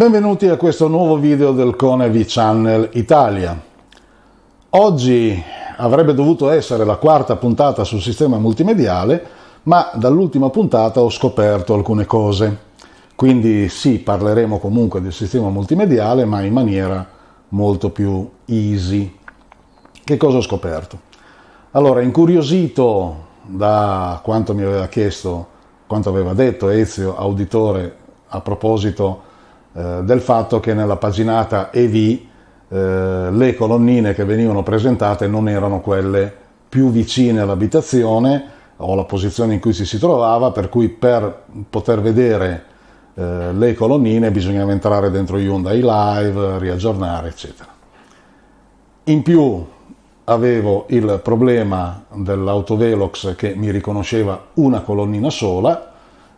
Benvenuti a questo nuovo video del Conevi Channel Italia. Oggi avrebbe dovuto essere la quarta puntata sul sistema multimediale, ma dall'ultima puntata ho scoperto alcune cose. Quindi sì, parleremo comunque del sistema multimediale, ma in maniera molto più easy. Che cosa ho scoperto? Allora, incuriosito da quanto mi aveva chiesto, quanto aveva detto Ezio, auditore, a proposito di eh, del fatto che nella paginata EV eh, le colonnine che venivano presentate non erano quelle più vicine all'abitazione o alla posizione in cui ci si trovava, per cui per poter vedere eh, le colonnine bisognava entrare dentro Hyundai Live, riaggiornare, eccetera. In più avevo il problema dell'autovelox che mi riconosceva una colonnina sola,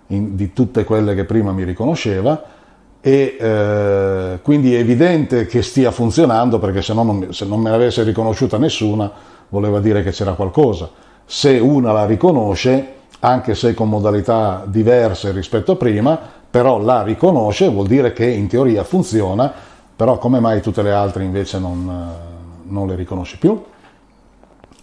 in, di tutte quelle che prima mi riconosceva, e eh, quindi è evidente che stia funzionando perché se, no non, se non me l'avesse riconosciuta nessuna voleva dire che c'era qualcosa. Se una la riconosce, anche se con modalità diverse rispetto a prima, però la riconosce, vuol dire che in teoria funziona, però come mai tutte le altre invece non, eh, non le riconosce più?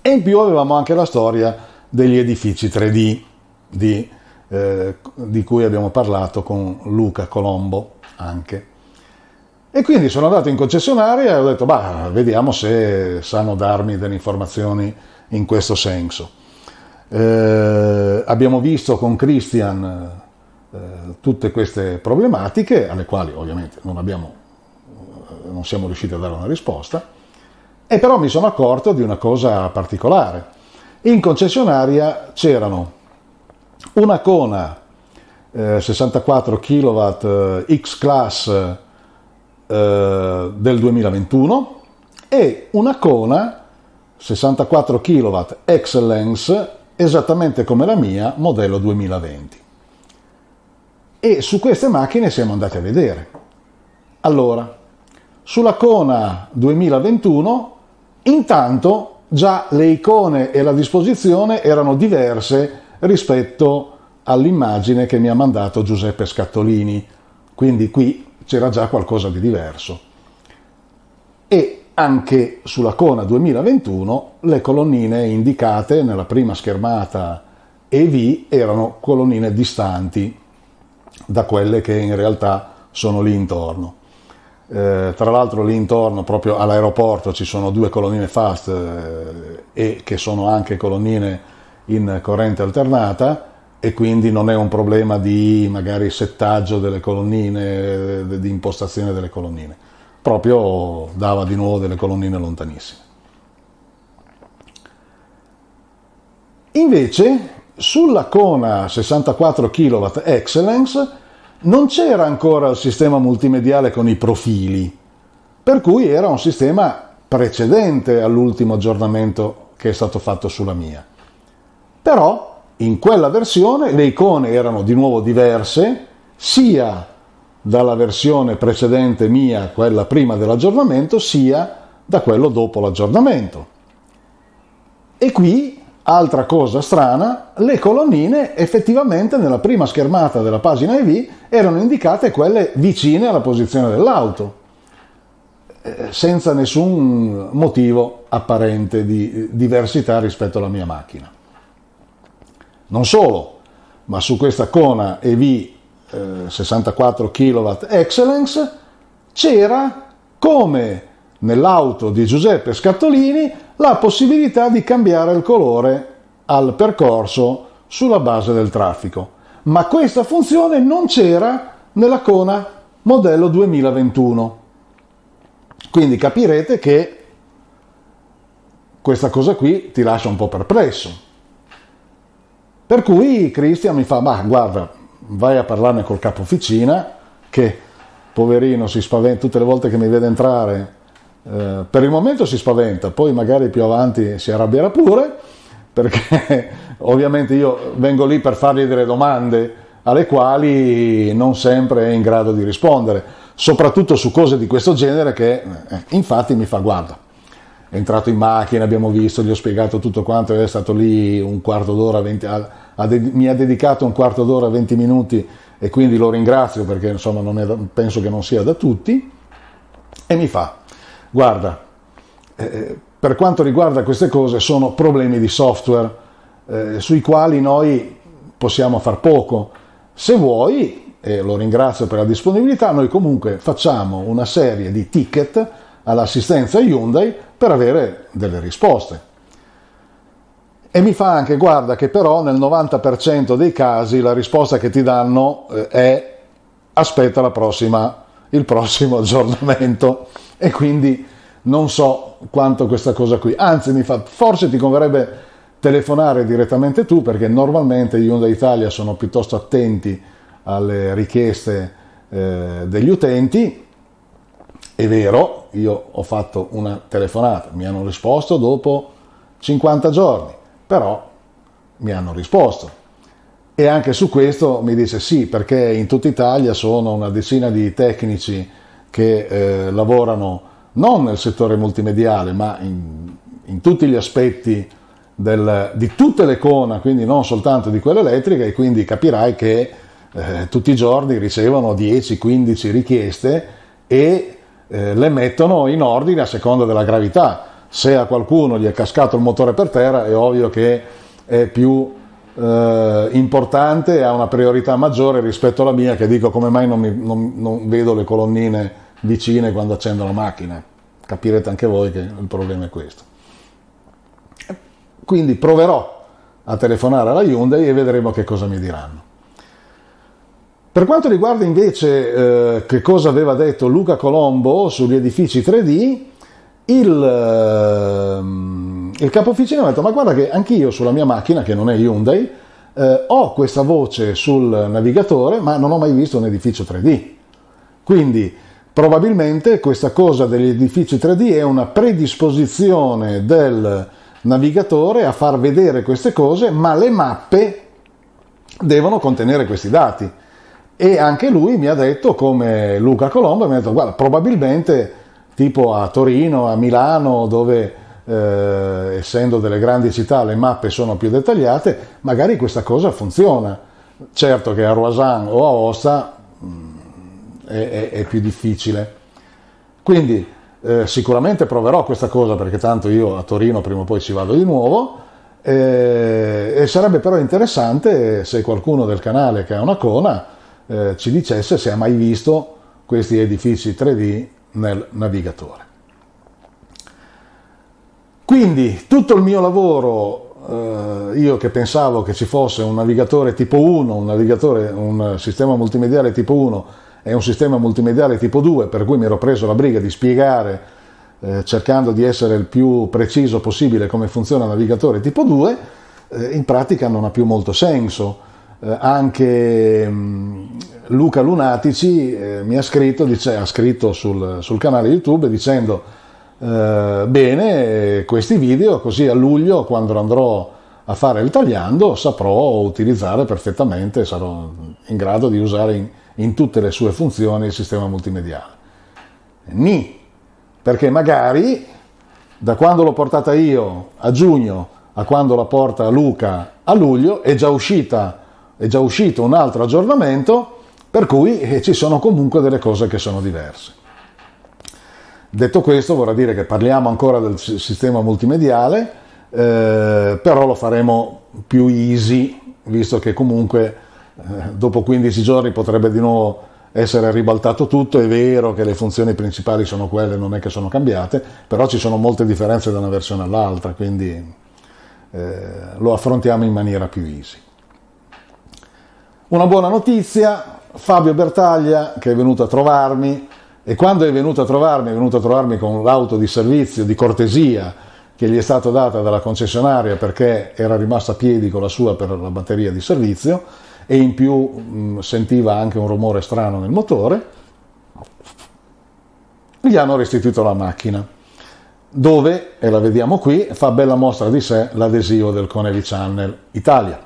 E in più avevamo anche la storia degli edifici 3D di, eh, di cui abbiamo parlato con Luca Colombo anche. E quindi sono andato in concessionaria e ho detto, bah, vediamo se sanno darmi delle informazioni in questo senso. Eh, abbiamo visto con Christian eh, tutte queste problematiche, alle quali ovviamente non, abbiamo, eh, non siamo riusciti a dare una risposta, e però mi sono accorto di una cosa particolare. In concessionaria c'erano una cona 64 eh, kW eh, X-Class eh, del 2021 e una Kona 64 kW Excellence esattamente come la mia modello 2020 e su queste macchine siamo andati a vedere allora sulla Kona 2021 intanto già le icone e la disposizione erano diverse rispetto all'immagine che mi ha mandato Giuseppe Scattolini, quindi qui c'era già qualcosa di diverso. E anche sulla Cona 2021 le colonnine indicate nella prima schermata EV erano colonnine distanti da quelle che in realtà sono lì intorno. Eh, tra l'altro lì intorno, proprio all'aeroporto, ci sono due colonnine fast eh, e che sono anche colonnine in corrente alternata e quindi non è un problema di magari settaggio delle colonnine, eh, di impostazione delle colonnine, proprio dava di nuovo delle colonnine lontanissime. Invece sulla Kona 64 kW Excellence non c'era ancora il sistema multimediale con i profili, per cui era un sistema precedente all'ultimo aggiornamento che è stato fatto sulla mia. Però in quella versione le icone erano di nuovo diverse, sia dalla versione precedente mia, quella prima dell'aggiornamento, sia da quello dopo l'aggiornamento. E qui, altra cosa strana, le colonnine effettivamente nella prima schermata della pagina EV erano indicate quelle vicine alla posizione dell'auto, eh, senza nessun motivo apparente di diversità rispetto alla mia macchina. Non solo, ma su questa Kona EV 64 kW Excellence c'era come nell'auto di Giuseppe Scattolini la possibilità di cambiare il colore al percorso sulla base del traffico. Ma questa funzione non c'era nella Kona modello 2021. Quindi capirete che questa cosa qui ti lascia un po' perplesso. Per cui Cristian mi fa, ma guarda, vai a parlarne col capo officina, che poverino si spaventa tutte le volte che mi vede entrare, eh, per il momento si spaventa, poi magari più avanti si arrabbierà pure, perché ovviamente io vengo lì per fargli delle domande alle quali non sempre è in grado di rispondere, soprattutto su cose di questo genere che eh, infatti mi fa guarda è entrato in macchina, abbiamo visto, gli ho spiegato tutto quanto, è stato lì un quarto d'ora, 20, a, a, mi ha dedicato un quarto d'ora, 20 minuti e quindi lo ringrazio perché insomma da, penso che non sia da tutti e mi fa, guarda, eh, eh, per quanto riguarda queste cose sono problemi di software eh, sui quali noi possiamo far poco. Se vuoi, e lo ringrazio per la disponibilità, noi comunque facciamo una serie di ticket all'assistenza Hyundai per avere delle risposte. E mi fa anche, guarda che però nel 90% dei casi la risposta che ti danno eh, è aspetta la prossima, il prossimo aggiornamento e quindi non so quanto questa cosa qui. Anzi, mi fa, forse ti converrebbe telefonare direttamente tu perché normalmente gli Hyundai Italia sono piuttosto attenti alle richieste eh, degli utenti è vero, io ho fatto una telefonata, mi hanno risposto dopo 50 giorni, però mi hanno risposto. E anche su questo mi dice sì, perché in tutta Italia sono una decina di tecnici che eh, lavorano non nel settore multimediale, ma in, in tutti gli aspetti del, di tutte le cona, quindi non soltanto di quella elettrica, e quindi capirai che eh, tutti i giorni ricevono 10-15 richieste e eh, le mettono in ordine a seconda della gravità. Se a qualcuno gli è cascato il motore per terra è ovvio che è più eh, importante, ha una priorità maggiore rispetto alla mia che dico come mai non, mi, non, non vedo le colonnine vicine quando accendo la macchina. Capirete anche voi che il problema è questo. Quindi proverò a telefonare alla Hyundai e vedremo che cosa mi diranno. Per quanto riguarda invece eh, che cosa aveva detto Luca Colombo sugli edifici 3D, il, eh, il capo officina mi ha detto ma guarda che anch'io sulla mia macchina, che non è Hyundai, eh, ho questa voce sul navigatore ma non ho mai visto un edificio 3D. Quindi probabilmente questa cosa degli edifici 3D è una predisposizione del navigatore a far vedere queste cose ma le mappe devono contenere questi dati e anche lui mi ha detto come Luca Colombo mi ha detto guarda probabilmente tipo a Torino, a Milano dove eh, essendo delle grandi città le mappe sono più dettagliate magari questa cosa funziona certo che a Roisan o a Osta mh, mm, è, è, è, più difficile quindi eh, sicuramente proverò questa cosa perché tanto io a Torino prima o poi ci vado di nuovo eh, e sarebbe però interessante se qualcuno del canale che ha una cona eh, ci dicesse se ha mai visto questi edifici 3D nel navigatore. Quindi tutto il mio lavoro, eh, io che pensavo che ci fosse un navigatore tipo 1, un, navigatore, un sistema multimediale tipo 1 e un sistema multimediale tipo 2, per cui mi ero preso la briga di spiegare, eh, cercando di essere il più preciso possibile come funziona il navigatore tipo 2, eh, in pratica non ha più molto senso eh, anche mm, Luca Lunatici eh, mi ha scritto, dice, ha scritto sul, sul, canale YouTube dicendo eh, bene questi video così a luglio quando andrò a fare il tagliando saprò utilizzare perfettamente, sarò in grado di usare in, in tutte le sue funzioni il sistema multimediale. Ni, perché magari da quando l'ho portata io a giugno a quando la porta Luca a luglio è già uscita è già uscito un altro aggiornamento, per cui eh, ci sono comunque delle cose che sono diverse. Detto questo, vorrà dire che parliamo ancora del sistema multimediale, eh, però lo faremo più easy, visto che comunque eh, dopo 15 giorni potrebbe di nuovo essere ribaltato tutto, è vero che le funzioni principali sono quelle, non è che sono cambiate, però ci sono molte differenze da una versione all'altra, quindi eh, lo affrontiamo in maniera più easy. Una buona notizia, Fabio Bertaglia che è venuto a trovarmi e quando è venuto a trovarmi è venuto a trovarmi con l'auto di servizio, di cortesia, che gli è stata data dalla concessionaria perché era rimasta a piedi con la sua per la batteria di servizio e in più mh, mm, sentiva anche un rumore strano nel motore, gli hanno restituito la macchina dove, e la vediamo qui, fa bella mostra di sé l'adesivo del Conevi Channel Italia.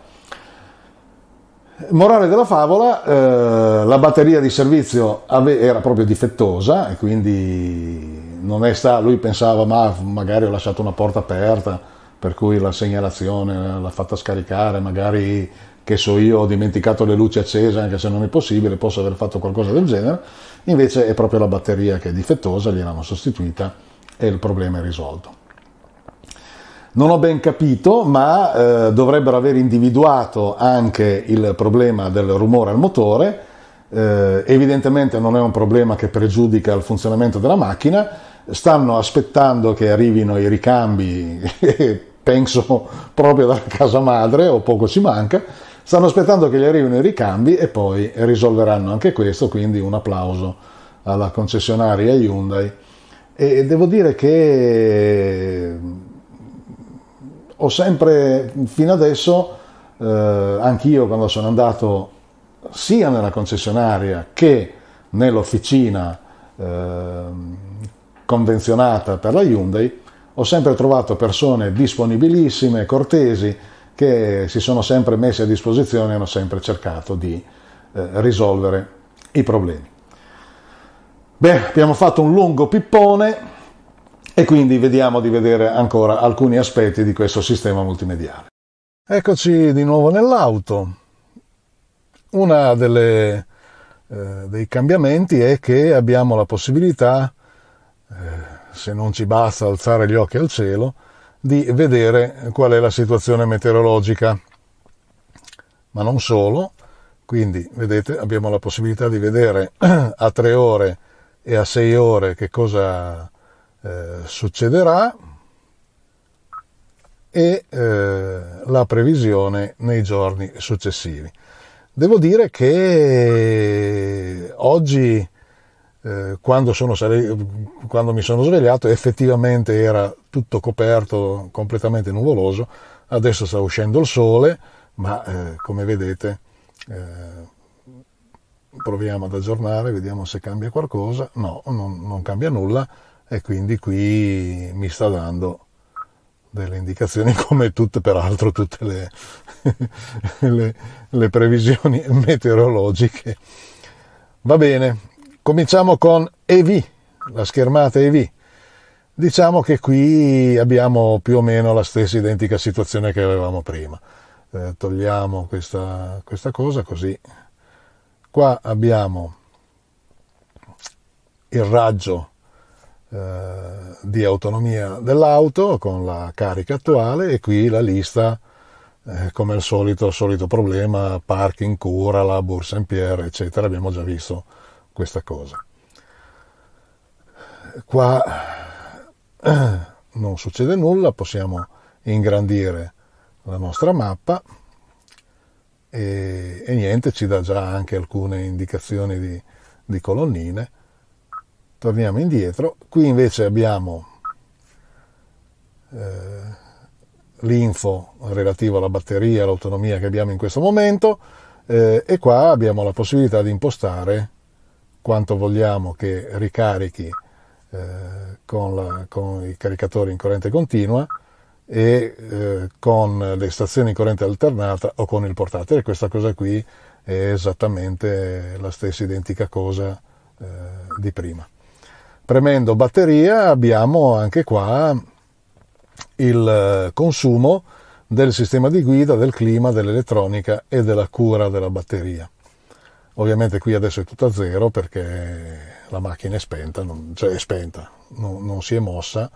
Morale della favola, eh, la batteria di servizio ave- era proprio difettosa e quindi non è sta- lui pensava ma magari ho lasciato una porta aperta per cui la segnalazione l'ha fatta scaricare, magari che so io ho dimenticato le luci accese anche se non è possibile, posso aver fatto qualcosa del genere, invece è proprio la batteria che è difettosa, gliel'hanno sostituita e il problema è risolto. Non ho ben capito, ma eh, dovrebbero aver individuato anche il problema del rumore al motore. Eh, evidentemente non è un problema che pregiudica il funzionamento della macchina. Stanno aspettando che arrivino i ricambi, penso proprio dalla casa madre, o poco ci manca. Stanno aspettando che gli arrivino i ricambi e poi risolveranno anche questo, quindi un applauso alla concessionaria Hyundai. E devo dire che ho sempre, fino adesso, eh, anch'io quando sono andato sia nella concessionaria che nell'officina eh, convenzionata per la Hyundai, ho sempre trovato persone disponibilissime, cortesi, che si sono sempre messe a disposizione e hanno sempre cercato di eh, risolvere i problemi. Beh, abbiamo fatto un lungo pippone, e quindi vediamo di vedere ancora alcuni aspetti di questo sistema multimediale. Eccoci di nuovo nell'auto. Uno eh, dei cambiamenti è che abbiamo la possibilità, eh, se non ci basta alzare gli occhi al cielo, di vedere qual è la situazione meteorologica. Ma non solo, quindi vedete abbiamo la possibilità di vedere a tre ore e a sei ore che cosa eh, succederà e eh, la previsione nei giorni successivi. Devo dire che oggi, eh, quando, sono, quando, mi sono svegliato, effettivamente era tutto coperto, completamente nuvoloso, adesso sta uscendo il sole, ma eh, come vedete eh, proviamo ad aggiornare, vediamo se cambia qualcosa. No, non, non cambia nulla e quindi qui mi sta dando delle indicazioni come tutte, peraltro tutte le, le, le previsioni meteorologiche. Va bene, cominciamo con EV, la schermata EV. Diciamo che qui abbiamo più o meno la stessa identica situazione che avevamo prima. Eh, togliamo questa, questa cosa così. Qua abbiamo il raggio eh, di autonomia dell'auto con la carica attuale e qui la lista eh, come al solito, il solito problema, parking, cura, la borsa in pierre, eccetera, abbiamo già visto questa cosa. Qua non succede nulla, possiamo ingrandire la nostra mappa e, e niente, ci dà già anche alcune indicazioni di, di colonnine torniamo indietro, qui invece abbiamo eh, l'info relativo alla batteria, all'autonomia che abbiamo in questo momento eh, e qua abbiamo la possibilità di impostare quanto vogliamo che ricarichi eh, con, la, con, i caricatori in corrente continua e eh, con le stazioni in corrente alternata o con il portatile. Questa cosa qui è esattamente la stessa identica cosa eh, di prima. Premendo batteria abbiamo anche qua il eh, consumo del sistema di guida, del clima, dell'elettronica e della cura della batteria. Ovviamente qui adesso è tutto a zero perché la macchina è spenta, non, cioè è spenta, non, non si è mossa.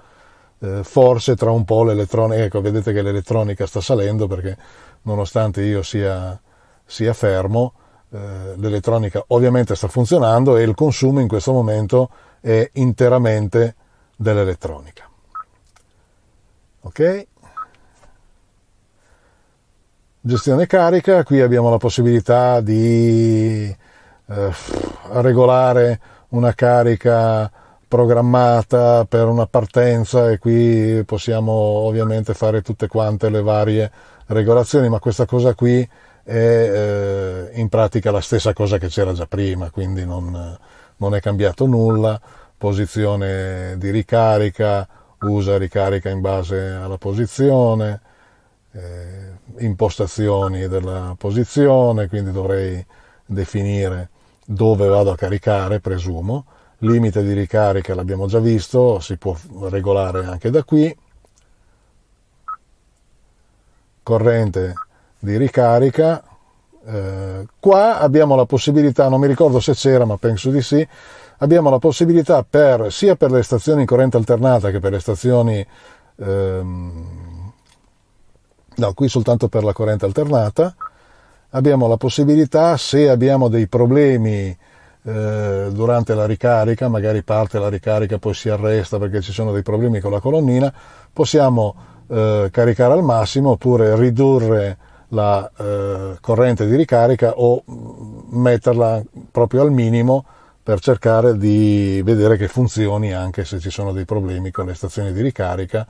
Eh, forse tra un po' l'elettronica, ecco vedete che l'elettronica sta salendo perché nonostante io sia, sia fermo, eh, l'elettronica ovviamente sta funzionando e il consumo in questo momento è è interamente dell'elettronica. Ok? Gestione carica, qui abbiamo la possibilità di eh, regolare una carica programmata per una partenza e qui possiamo ovviamente fare tutte quante le varie regolazioni, ma questa cosa qui è eh, in pratica la stessa cosa che c'era già prima, quindi non, non è cambiato nulla, posizione di ricarica, usa ricarica in base alla posizione, eh, impostazioni della posizione, quindi dovrei definire dove vado a caricare, presumo, limite di ricarica l'abbiamo già visto, si può regolare anche da qui, corrente di ricarica, eh, qua abbiamo la possibilità, non mi ricordo se c'era, ma penso di sì, abbiamo la possibilità per, sia per le stazioni in corrente alternata che per le stazioni... Ehm, no, qui soltanto per la corrente alternata, abbiamo la possibilità, se abbiamo dei problemi eh, durante la ricarica, magari parte la ricarica poi si arresta perché ci sono dei problemi con la colonnina, possiamo eh, caricare al massimo oppure ridurre la eh, corrente di ricarica o mm, metterla proprio al minimo per cercare di vedere che funzioni anche se ci sono dei problemi con le stazioni di ricarica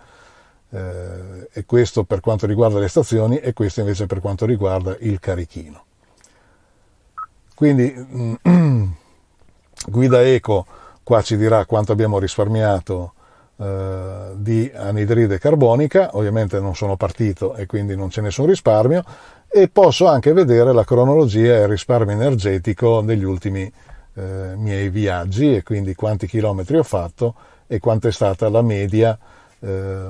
eh, e questo per quanto riguarda le stazioni e questo invece per quanto riguarda il carichino. Quindi mm, guida eco qua ci dirà quanto abbiamo risparmiato eh, di anidride carbonica, ovviamente non sono partito e quindi non c'è nessun risparmio, e posso anche vedere la cronologia e il risparmio energetico degli ultimi eh, miei viaggi e quindi quanti chilometri ho fatto e quanta è stata la media eh,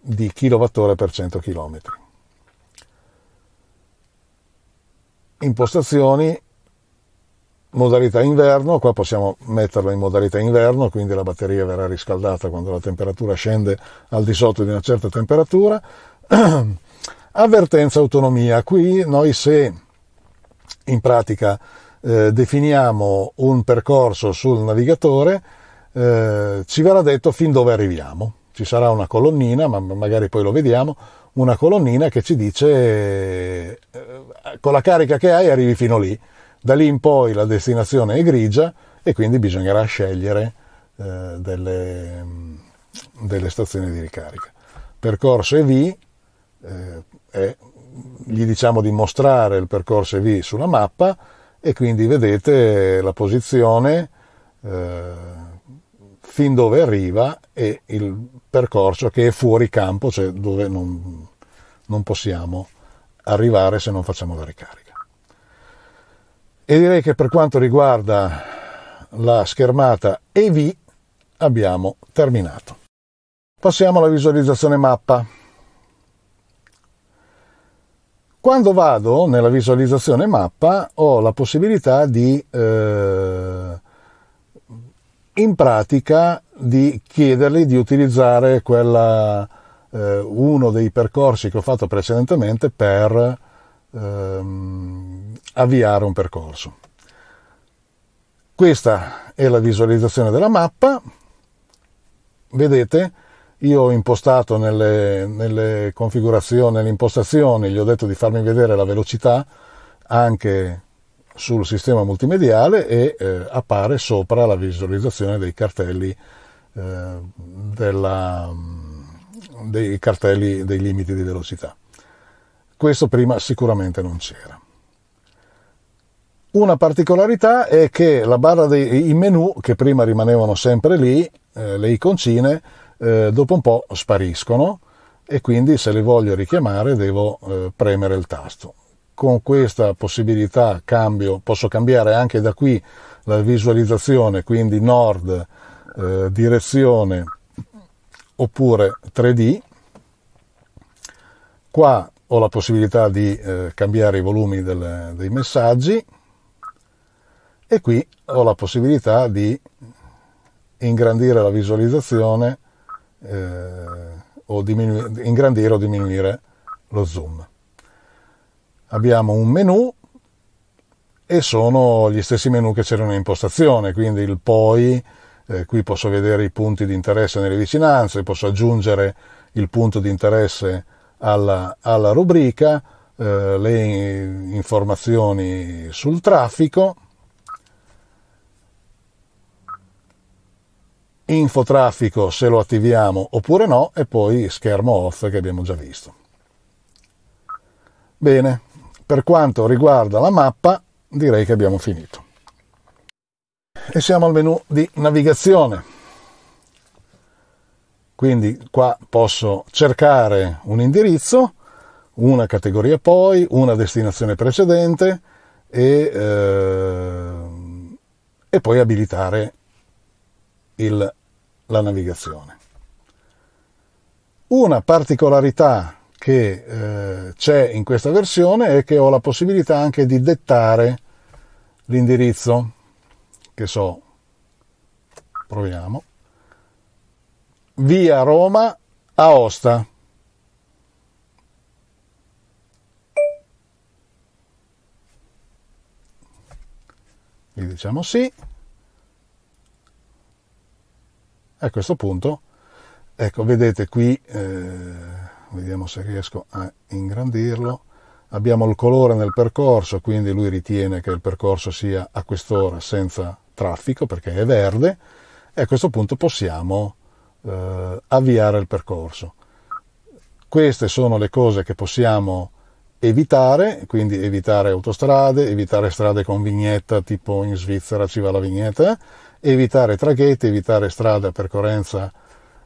di kilowattora per 100 chilometri. Impostazioni modalità inverno, qua possiamo metterla in modalità inverno, quindi la batteria verrà riscaldata quando la temperatura scende al di sotto di una certa temperatura. Avvertenza autonomia, qui noi se in pratica eh, definiamo un percorso sul navigatore, eh, ci verrà detto fin dove arriviamo. Ci sarà una colonnina, ma magari poi lo vediamo, una colonnina che ci dice eh, con la carica che hai arrivi fino lì da lì in poi la destinazione è grigia e quindi bisognerà scegliere eh, delle, mm, delle, stazioni di ricarica. Percorso EV, eh, è, gli diciamo di mostrare il percorso EV sulla mappa e quindi vedete la posizione eh, fin dove arriva e il percorso che è fuori campo, cioè dove non, non possiamo arrivare se non facciamo la ricarica. E direi che per quanto riguarda la schermata EV abbiamo terminato. Passiamo alla visualizzazione mappa. Quando vado nella visualizzazione mappa ho la possibilità di eh, in pratica di chiedergli di utilizzare quella, eh, uno dei percorsi che ho fatto precedentemente per ehm, avviare un percorso. Questa è la visualizzazione della mappa. Vedete, io ho impostato nelle, nelle configurazioni, nelle impostazioni, gli ho detto di farmi vedere la velocità anche sul sistema multimediale e eh, appare sopra la visualizzazione dei cartelli, eh, della, dei cartelli dei limiti di velocità. Questo prima sicuramente non c'era. Una particolarità è che la barra dei menu, che prima rimanevano sempre lì, eh, le iconcine, eh, dopo un po' spariscono e quindi se le voglio richiamare devo eh, premere il tasto. Con questa possibilità cambio, posso cambiare anche da qui la visualizzazione, quindi nord, eh, direzione oppure 3D. Qua ho la possibilità di eh, cambiare i volumi del, dei messaggi e qui ho la possibilità di ingrandire la visualizzazione eh, o diminu- ingrandire o diminuire lo zoom. Abbiamo un menu e sono gli stessi menu che c'erano in impostazione, quindi il poi, eh, qui posso vedere i punti di interesse nelle vicinanze, posso aggiungere il punto di interesse alla, alla rubrica eh, le informazioni sul traffico, infotraffico se lo attiviamo oppure no e poi schermo off che abbiamo già visto. Bene, per quanto riguarda la mappa direi che abbiamo finito. E siamo al menu di navigazione quindi qua posso cercare un indirizzo, una categoria poi, una destinazione precedente e, eh, e poi abilitare il, la navigazione. Una particolarità che eh, c'è in questa versione è che ho la possibilità anche di dettare l'indirizzo, che so, proviamo via Roma, Aosta. Gli diciamo sì. A questo punto, ecco, vedete qui, eh, vediamo se riesco a ingrandirlo, abbiamo il colore nel percorso, quindi lui ritiene che il percorso sia a quest'ora senza traffico perché è verde, e a questo punto possiamo eh, avviare il percorso. Queste sono le cose che possiamo evitare, quindi evitare autostrade, evitare strade con vignetta tipo in Svizzera ci va la vignetta, evitare traghetti, evitare strade a percorrenza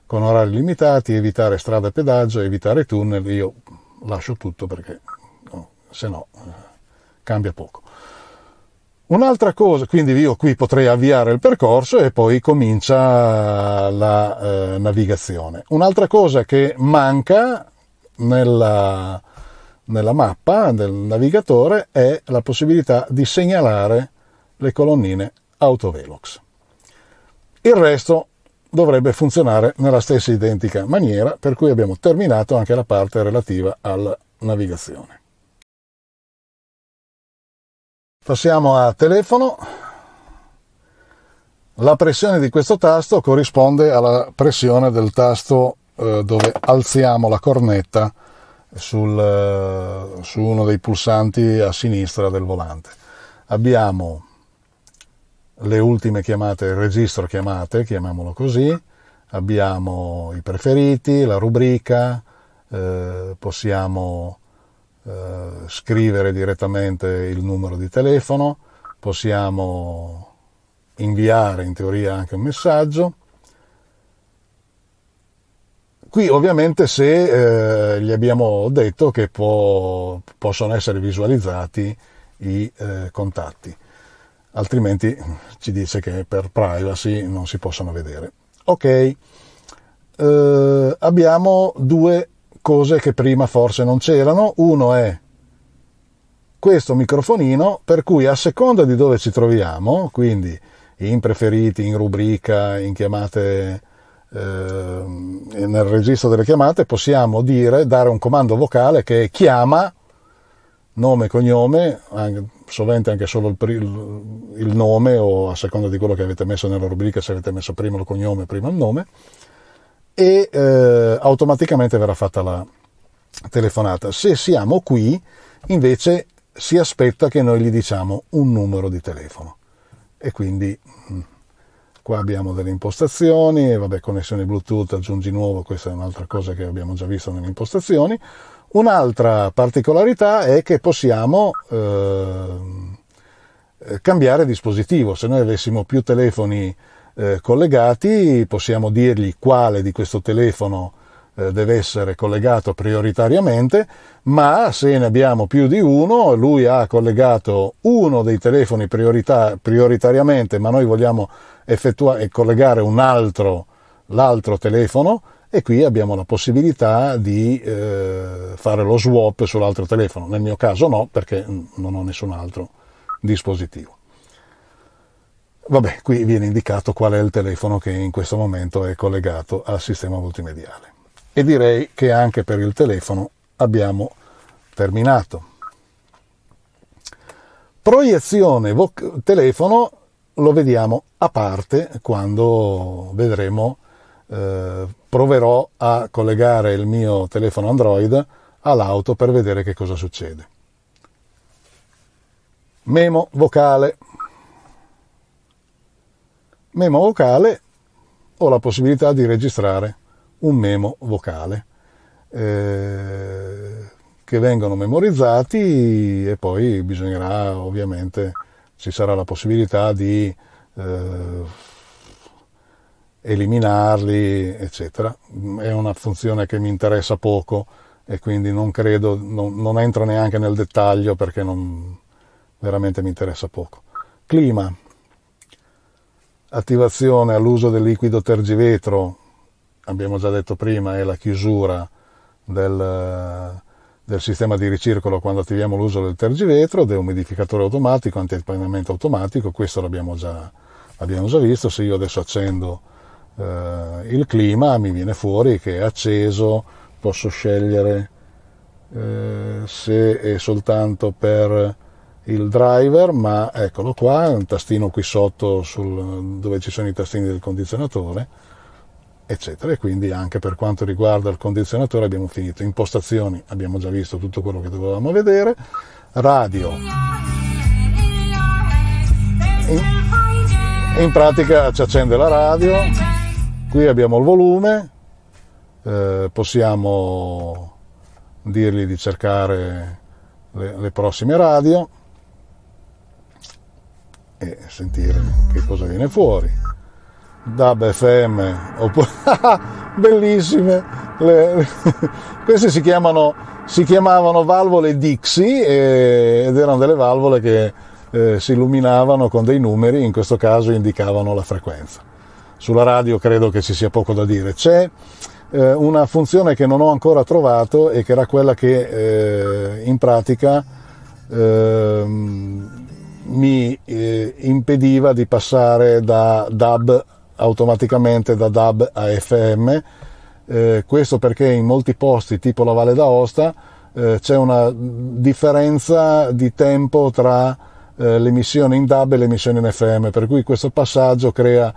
con orari limitati, evitare strade a pedaggio, evitare tunnel, io lascio tutto perché no, se no eh, cambia poco. Un'altra cosa, quindi io qui potrei avviare il percorso e poi comincia la eh, navigazione. Un'altra cosa che manca nella, nella mappa del navigatore è la possibilità di segnalare le colonnine autovelox. Il resto dovrebbe funzionare nella stessa identica maniera, per cui abbiamo terminato anche la parte relativa alla navigazione. Passiamo a telefono. La pressione di questo tasto corrisponde alla pressione del tasto eh, dove alziamo la cornetta sul, eh, su uno dei pulsanti a sinistra del volante. Abbiamo le ultime chiamate, il registro chiamate, chiamiamolo così, abbiamo i preferiti, la rubrica, eh, possiamo eh, scrivere direttamente il numero di telefono, possiamo inviare in teoria anche un messaggio. Qui ovviamente se eh, gli abbiamo detto che può, possono essere visualizzati i eh, contatti, altrimenti ci dice che per privacy non si possono vedere. Ok, eh, abbiamo due cose che prima forse non c'erano. Uno è questo microfonino per cui a seconda di dove ci troviamo, quindi in preferiti, in rubrica, in chiamate, eh, nel registro delle chiamate, possiamo dire, dare un comando vocale che chiama, nome e cognome, anche, sovente anche solo il, il nome o a seconda di quello che avete messo nella rubrica, se avete messo prima il cognome, prima il nome, e eh, automaticamente verrà fatta la telefonata. Se siamo qui, invece, si aspetta che noi gli diciamo un numero di telefono. E quindi mm, qua abbiamo delle impostazioni, vabbè, connessione Bluetooth, aggiungi nuovo, questa è un'altra cosa che abbiamo già visto nelle impostazioni. Un'altra particolarità è che possiamo ehm, eh, cambiare dispositivo. Se noi avessimo più telefoni eh, collegati, possiamo dirgli quale di questo telefono eh, deve essere collegato prioritariamente, ma se ne abbiamo più di uno, lui ha collegato uno dei telefoni priorita- prioritariamente, ma noi vogliamo effettuare e eh, collegare un altro, l'altro telefono, e qui abbiamo la possibilità di eh, fare lo swap sull'altro telefono. Nel mio caso no, perché non ho nessun altro dispositivo. Vabbè, qui viene indicato qual è il telefono che in questo momento è collegato al sistema multimediale. E direi che anche per il telefono abbiamo terminato. Proiezione voc- telefono lo vediamo a parte quando vedremo, eh, proverò a collegare il mio telefono Android all'auto per vedere che cosa succede. Memo vocale memo vocale ho la possibilità di registrare un memo vocale eh, che vengono memorizzati e poi bisognerà ovviamente ci sarà la possibilità di eh, eliminarli eccetera è una funzione che mi interessa poco e quindi non credo non, non entro neanche nel dettaglio perché non, veramente mi interessa poco clima attivazione all'uso del liquido tergivetro, abbiamo già detto prima, è la chiusura del, del sistema di ricircolo quando attiviamo l'uso del tergivetro, deumidificatore automatico, antialpainamento automatico, questo l'abbiamo già, l'abbiamo già, visto, se io adesso accendo eh, il clima mi viene fuori che è acceso, posso scegliere eh, se è soltanto per il driver, ma eccolo qua, un tastino qui sotto sul, dove ci sono i tastini del condizionatore, eccetera. E quindi anche per quanto riguarda il condizionatore abbiamo finito. Impostazioni, abbiamo già visto tutto quello che dovevamo vedere. Radio. In, in pratica ci accende la radio. Qui abbiamo il volume. Eh, possiamo dirgli di cercare le, le prossime radio e sentire che cosa viene fuori. DAB FM, bellissime, le... queste si, chiamano, si chiamavano valvole Dixie e... ed erano delle valvole che eh, si illuminavano con dei numeri, in questo caso indicavano la frequenza. Sulla radio credo che ci sia poco da dire. C'è eh, una funzione che non ho ancora trovato e che era quella che eh, in pratica ehm, mi eh, impediva di passare da DAB automaticamente da DAB a FM, eh, questo perché in molti posti tipo la Valle d'Aosta eh, c'è una differenza di tempo tra eh, l'emissione in DAB e l'emissione in FM, per cui questo passaggio crea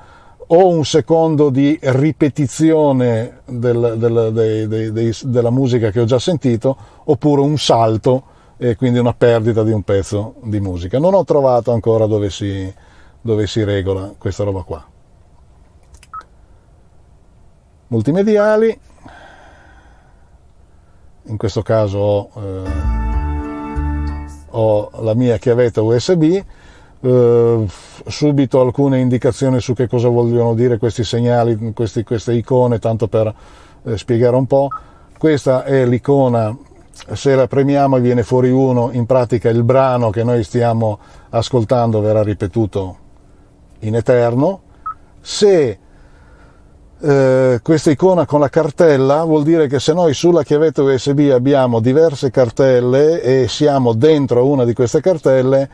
o un secondo di ripetizione del, del, dei, dei, dei, della musica che ho già sentito, oppure un salto e quindi una perdita di un pezzo di musica. Non ho trovato ancora dove si, dove si regola questa roba qua. Multimediali, in questo caso ho, eh, ho la mia chiavetta USB, eh, subito alcune indicazioni su che cosa vogliono dire questi segnali, questi, queste icone, tanto per eh, spiegare un po'. Questa è l'icona se la premiamo e viene fuori uno, in pratica il brano che noi stiamo ascoltando verrà ripetuto in eterno. Se eh, questa icona con la cartella vuol dire che se noi sulla chiavetta USB abbiamo diverse cartelle e siamo dentro una di queste cartelle,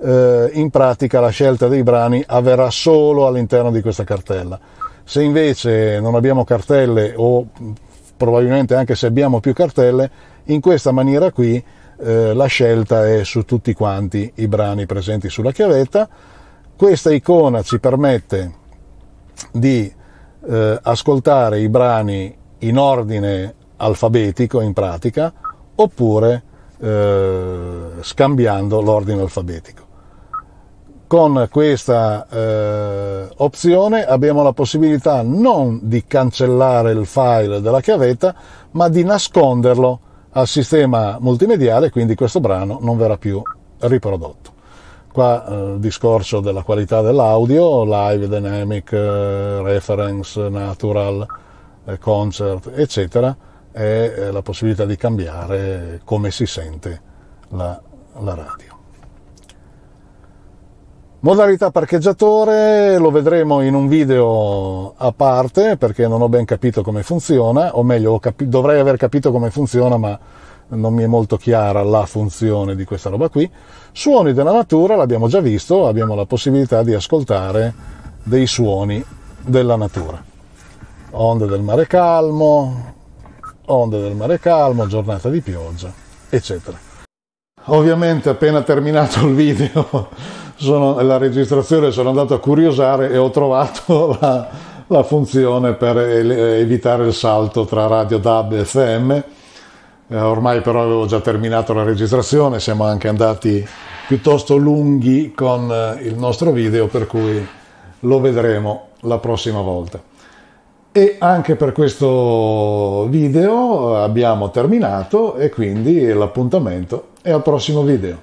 eh, in pratica la scelta dei brani avverrà solo all'interno di questa cartella. Se invece non abbiamo cartelle o mm, probabilmente anche se abbiamo più cartelle, in questa maniera qui eh, la scelta è su tutti quanti i brani presenti sulla chiavetta. Questa icona ci permette di eh, ascoltare i brani in ordine alfabetico in pratica oppure eh, scambiando l'ordine alfabetico. Con questa eh, opzione abbiamo la possibilità non di cancellare il file della chiavetta, ma di nasconderlo al sistema multimediale, quindi questo brano non verrà più riprodotto. Qua eh, discorso della qualità dell'audio, live, dynamic, eh, reference, natural, eh, concert, eccetera, e eh, la possibilità di cambiare come si sente la, la radio. Modalità parcheggiatore lo vedremo in un video a parte perché non ho ben capito come funziona, o meglio capi- dovrei aver capito come funziona ma non mi è molto chiara la funzione di questa roba qui. Suoni della natura l'abbiamo già visto, abbiamo la possibilità di ascoltare dei suoni della natura. Onde del mare calmo, onde del mare calmo, giornata di pioggia, eccetera. Ovviamente appena terminato il video sono, la registrazione sono andato a curiosare e ho trovato la, la funzione per evitare il salto tra radio DAB e FM. Eh, ormai però avevo già terminato la registrazione, siamo anche andati piuttosto lunghi con eh, il nostro video, per cui lo vedremo la prossima volta. E anche per questo video abbiamo terminato e quindi l'appuntamento è al prossimo video.